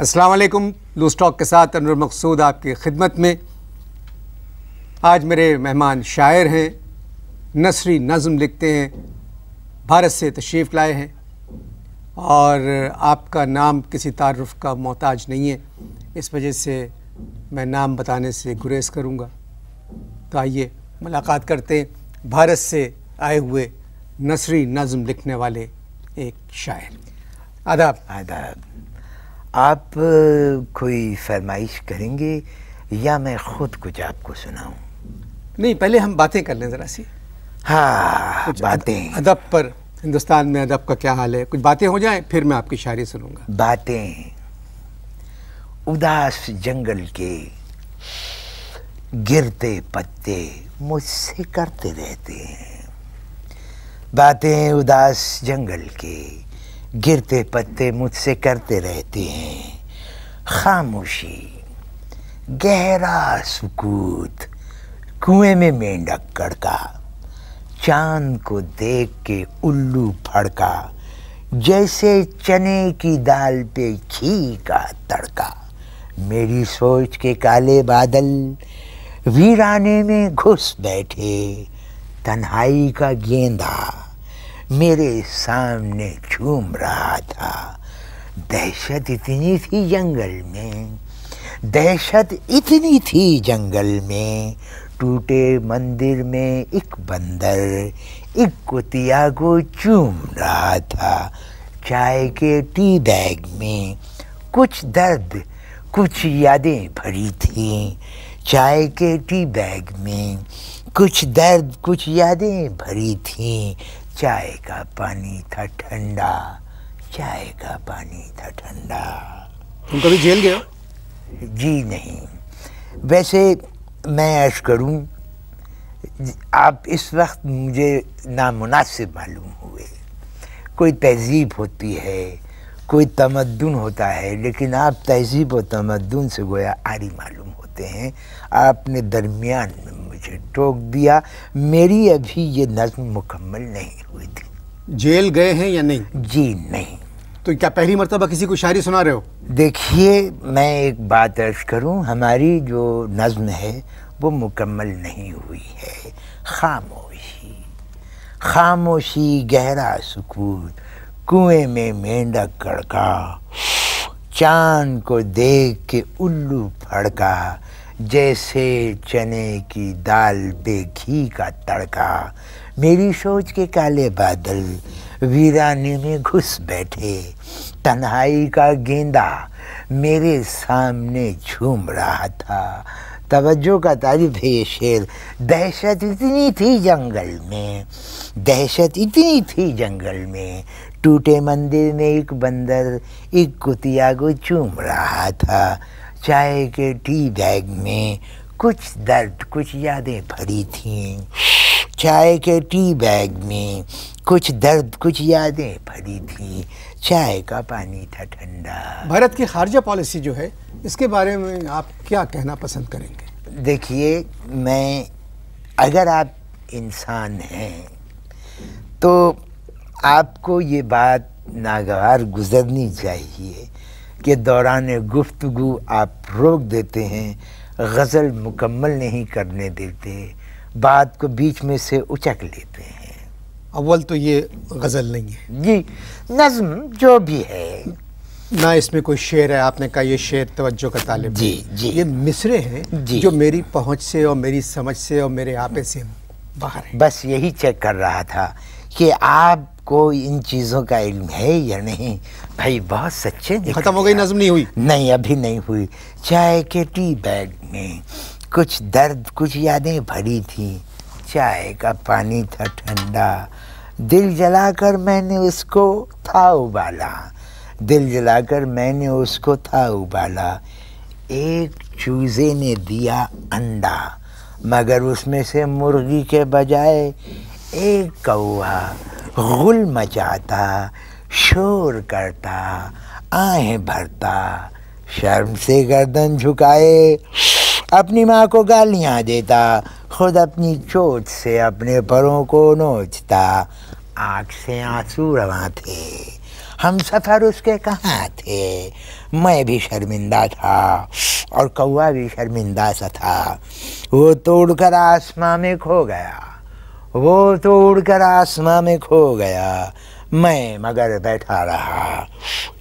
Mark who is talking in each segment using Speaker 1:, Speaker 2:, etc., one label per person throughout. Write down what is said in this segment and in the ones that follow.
Speaker 1: असलम लू स्टॉक के साथ अनवर मकसूद आपकी खिदमत में आज मेरे मेहमान शायर हैं नसरी नज़म लिखते हैं भारत से तशरीफ़ लाए हैं और आपका नाम किसी तारफ़ का मोहताज नहीं है इस वजह से मैं नाम बताने से गुरेज करूँगा तो आइए मुलाकात करते हैं भारत से आए हुए नसरी नज़म लिखने वाले एक शायर आदाब आदाब
Speaker 2: आप कोई फरमाइश करेंगे या मैं ख़ुद कुछ आपको सुनाऊं
Speaker 1: नहीं पहले हम बातें कर लें ज़रा सी हाँ बातें अदब पर हिंदुस्तान में अदब का क्या हाल है कुछ बातें हो जाए फिर मैं आपकी शायरी सुनूंगा बातें उदास जंगल के
Speaker 2: गिरते पत्ते मुझसे करते रहते हैं बातें उदास जंगल के गिरते पत्ते मुझसे करते रहते हैं खामोशी गहरा सुकूत कुएं में मेंढक कड़का चांद को देख के उल्लू फड़का जैसे चने की दाल पे घी का तड़का मेरी सोच के काले बादल वीराने में घुस बैठे तन्हाई का गेंदा मेरे सामने झूम रहा था दहशत इतनी थी जंगल में दहशत इतनी थी जंगल में टूटे मंदिर में एक बंदर एक कुतिया को चूम रहा था चाय के टी बैग में कुछ दर्द कुछ यादें भरी थी चाय के टी बैग में कुछ दर्द कुछ यादें भरी थी चाय का पानी था ठंडा चाय का पानी था ठंडा तुम कभी जेल गए हो जी नहीं वैसे मैं ऐश करूं आप इस वक्त मुझे नामुनासिब मालूम हुए कोई तहजीब होती है कोई तमद्दन होता है लेकिन आप तहजीब व तमद्दन से गोया आरी मालूम होते हैं आपने
Speaker 1: दरमियान में मुझे टोक दिया मेरी अभी ये नज्म मुकम्मल नहीं हुई थी जेल गए हैं या नहीं जी नहीं तो क्या पहली मरतबा किसी को शायरी सुना रहे हो देखिए मैं एक बात अर्ज करूं हमारी जो नज्म है
Speaker 2: वो मुकम्मल नहीं हुई है खामोशी खामोशी गहरा सुकून कुएं में मेंढक गड़का चांद को देख के उल्लू फड़का जैसे चने की दाल पे घी का तड़का मेरी सोच के काले बादल वीराने में घुस बैठे तन्हाई का गेंदा मेरे सामने झूम रहा था तवज्जो का तारीफ है ये शेर दहशत इतनी थी जंगल में दहशत इतनी थी जंगल में टूटे मंदिर में एक बंदर एक कुतिया को चूम रहा था चाय के टी बैग में कुछ दर्द कुछ यादें भरी थीं चाय के टी बैग में
Speaker 1: कुछ दर्द कुछ यादें भरी थी चाय का पानी था ठंडा भारत की खारजा पॉलिसी जो है इसके बारे में आप क्या कहना पसंद करेंगे देखिए मैं अगर आप इंसान हैं
Speaker 2: तो आपको ये बात नागवार गुजरनी चाहिए कि दौरान गुफ्तगु आप रोक देते हैं गज़ल मुकम्मल नहीं करने देते बात को बीच में से उचक लेते हैं अव्वल
Speaker 1: तो ये गज़ल नहीं है जी नज़म जो भी है ना इसमें कोई शेर है आपने कहा ये शेर तवज्जो का तालब जी जी ये मिसरे हैं जो मेरी पहुंच से और मेरी समझ से और मेरे आपे से
Speaker 2: बाहर है बस यही चेक कर रहा था कि आपको इन चीज़ों का इल्म है या नहीं भाई बहुत सच्चे ख़त्म हो गई नज़म नहीं हुई नहीं अभी नहीं हुई चाय के टी बैग में कुछ दर्द कुछ यादें भरी थी चाय का पानी था ठंडा दिल जलाकर मैंने उसको था उबाला दिल जलाकर मैंने उसको था उबाला एक चूज़े ने दिया अंडा मगर उसमें से मुर्गी के बजाय एक कौआ गुल मचाता शोर करता आहें भरता शर्म से गर्दन झुकाए अपनी माँ को गालियाँ देता खुद अपनी चोट से अपने परों को नोचता आँख से आंसू रवा थे हम सफ़र उसके कहाँ थे मैं भी शर्मिंदा था और कौआ भी शर्मिंदा सा था वो तोड़कर आसमां में खो गया वो तो उड़कर आसमां में खो गया मैं मगर बैठा रहा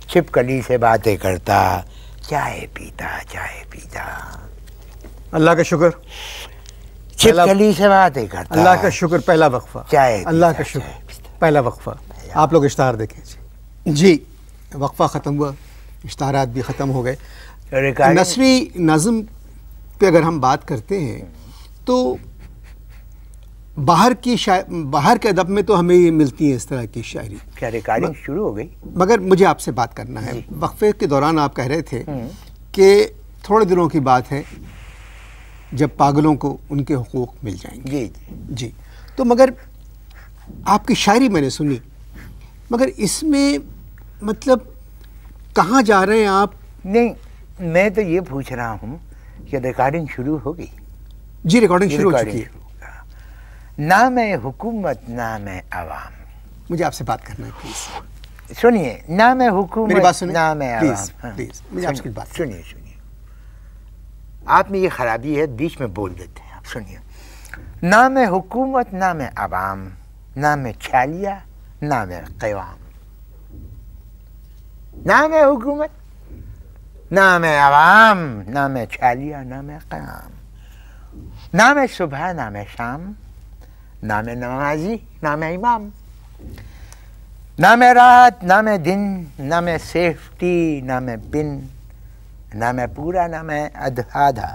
Speaker 2: छिपकली से बातें करता
Speaker 1: चाय पीता चाय पीता अल्लाह का शुक्र छिपकली से बातें करता अल्लाह का शुक्र पहला वक्फा चाय अल्लाह का शुक्र पहला वक्फा आप लोग इश्तहार देखें जी वक्फा ख़त्म हुआ इश्तहार भी ख़त्म हो गए नसरी नज़म पे अगर हम बात करते हैं तो बाहर की बाहर के अदब में तो हमें ये मिलती है इस तरह की शायरी क्या रिकॉर्डिंग शुरू हो गई मगर मुझे आपसे बात करना है वक्फे के दौरान आप कह रहे थे हम्म। कि थोड़े दिनों की बात है जब पागलों को उनके हकूक मिल जाएंगे जी जी तो मगर आपकी शायरी मैंने सुनी मगर इसमें मतलब कहाँ जा रहे हैं आप नहीं मैं तो ये पूछ रहा हूँ कि रिकॉर्डिंग शुरू होगी
Speaker 2: जी रिकॉर्डिंग शुरू हो चुकी है ना मैं हुकूमत ना मैं आवाम मुझे आपसे बात करना है प्लीज़ सुनिए ना मैं हुकूमत ना मैं प्लीज़ मुझे आपसे कुछ बात सुनिए सुनिए आप में ये ख़राबी है बीच में बोल देते हैं आप सुनिए ना मैं हुकूमत ना मैं आवाम ना मैं छालिया ना मैं क्वाम ना मैं हुकूमत ना मैं आवाम ना मैं छालिया ना मैं क्याम ना मैं सुबह ना मैं शाम नाम नमाजी नाम इमाम नाम रात नाम दिन नाम सेफ्टी नाम बिन नाम पूरा नाम अधाधा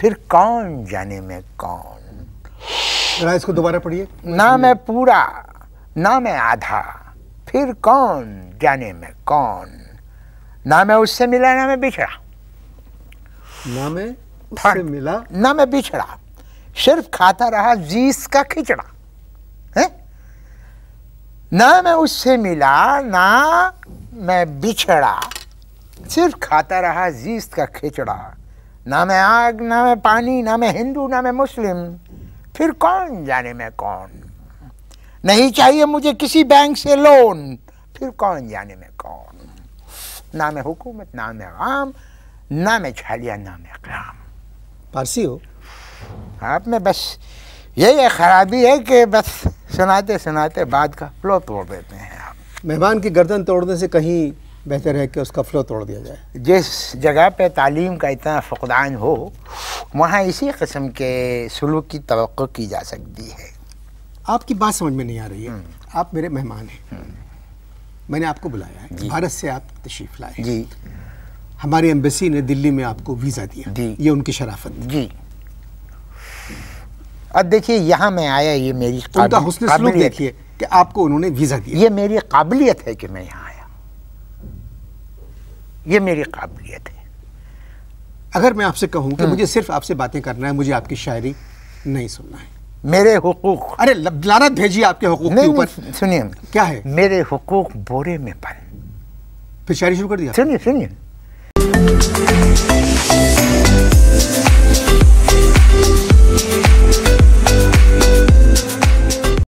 Speaker 2: फिर कौन जाने में कौन इसको दोबारा पढ़िए नाम पूरा नाम आधा फिर कौन जाने में कौन नाम उससे मिला नाम बिछड़ा नाम उससे मिला नाम बिछड़ा सिर्फ खाता रहा जीस का खिचड़ा है ना मैं उससे मिला ना मैं बिछड़ा सिर्फ खाता रहा जीस का खिचड़ा ना मैं आग ना मैं पानी ना मैं हिंदू ना मैं मुस्लिम फिर कौन जाने मैं कौन नहीं चाहिए मुझे किसी बैंक से लोन फिर कौन जाने मैं कौन ना मैं हुकूमत ना मैं आम ना मैं छालिया ना मैं क्याम पारसी हो
Speaker 1: आप में बस यही है ख़राबी है कि बस सुनाते सुनाते बाद का फ्लो तोड़ देते हैं आप मेहमान की गर्दन तोड़ने से कहीं बेहतर है कि उसका फ्लो तोड़ दिया जाए जिस जगह पे तालीम का इतना फ़ुकदान हो वहाँ इसी कस्म
Speaker 2: के सलूक की तो की जा सकती है
Speaker 1: आपकी बात समझ में नहीं आ रही है हम्म। आप मेरे मेहमान हैं हम्म। मैंने आपको बुलाया है भारत से आप तशरीफ़ लाए जी हमारी एम्बेसी ने दिल्ली में आपको वीज़ा दिया जी ये उनकी शराफत जी अब देखिए यहाँ मैं आया ये मेरी तो देखिए कि आपको उन्होंने वीज़ा दिया ये मेरी काबिलियत है कि मैं यहाँ आया ये मेरी काबिलियत है अगर मैं आपसे कहूँ कि हम्म। मुझे सिर्फ आपसे बातें करना है मुझे आपकी शायरी नहीं सुनना है मेरे हकूक अरे लानत भेजिए आपके हकूक के ऊपर सुनिए क्या है मेरे हकूक बोरे में बंद फिर शायरी शुरू कर दिया सुनिए सुनिए